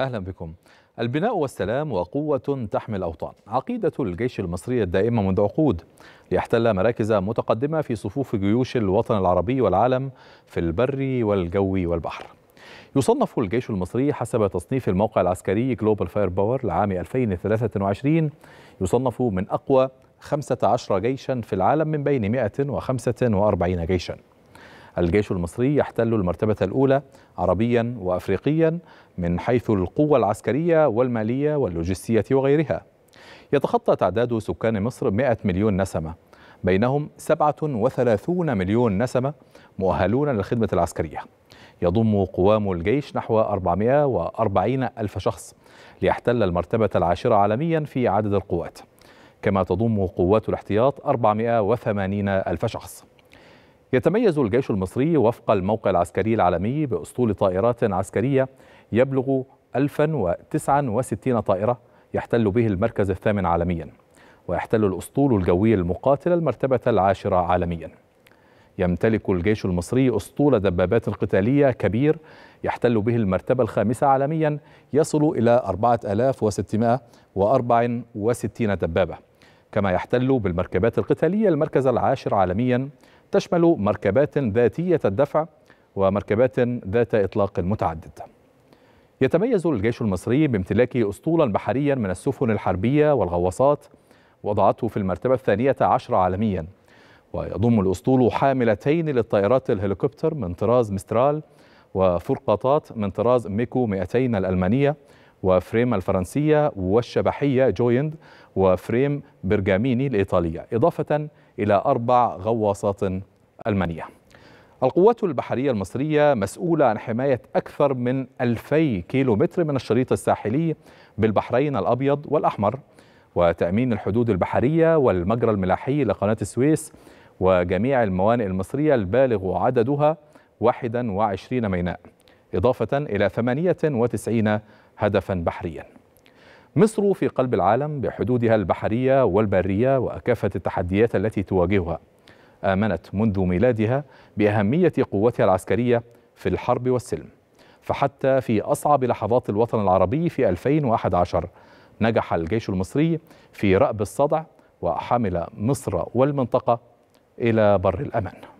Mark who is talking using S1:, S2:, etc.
S1: أهلا بكم البناء والسلام وقوة تحمي الأوطان عقيدة الجيش المصري الدائمة منذ عقود ليحتل مراكز متقدمة في صفوف جيوش الوطن العربي والعالم في البر والجو والبحر يصنف الجيش المصري حسب تصنيف الموقع العسكري جلوبال فاير باور لعام 2023 يصنف من أقوى 15 جيشا في العالم من بين 145 جيشا الجيش المصري يحتل المرتبة الأولى عربيا وأفريقيا من حيث القوة العسكرية والمالية واللوجستية وغيرها يتخطى تعداد سكان مصر 100 مليون نسمة بينهم 37 مليون نسمة مؤهلون للخدمة العسكرية يضم قوام الجيش نحو 440 ألف شخص ليحتل المرتبة العاشرة عالميا في عدد القوات كما تضم قوات الاحتياط 480 ألف شخص يتميز الجيش المصري وفق الموقع العسكري العالمي بأسطول طائرات عسكرية يبلغ 1069 طائرة يحتل به المركز الثامن عالميا ويحتل الأسطول الجوي المقاتل المرتبة العاشرة عالميا يمتلك الجيش المصري أسطول دبابات قتالية كبير يحتل به المرتبة الخامسة عالميا يصل إلى 4664 دبابة كما يحتل بالمركبات القتالية المركز العاشر عالميا تشمل مركبات ذاتية الدفع ومركبات ذات إطلاق متعدد يتميز الجيش المصري بامتلاك أسطولا بحريا من السفن الحربية والغواصات وضعته في المرتبة الثانية عشر عالميا ويضم الأسطول حاملتين للطائرات الهليكوبتر من طراز مسترال وفرقاطات من طراز ميكو 200 الألمانية وفريم الفرنسية والشبحية جويند وفريم برجاميني الإيطالية إضافة إلى أربع غواصات ألمانية القوات البحرية المصرية مسؤولة عن حماية أكثر من 2000 كيلومتر من الشريط الساحلي بالبحرين الأبيض والأحمر وتأمين الحدود البحرية والمجرى الملاحي لقناة السويس وجميع الموانئ المصرية البالغ عددها 21 ميناء إضافة إلى 98 هدفا بحريا مصر في قلب العالم بحدودها البحرية والبرية وكافة التحديات التي تواجهها آمنت منذ ميلادها بأهمية قوتها العسكرية في الحرب والسلم فحتى في أصعب لحظات الوطن العربي في 2011 نجح الجيش المصري في رأب الصدع وحمل مصر والمنطقة إلى بر الأمان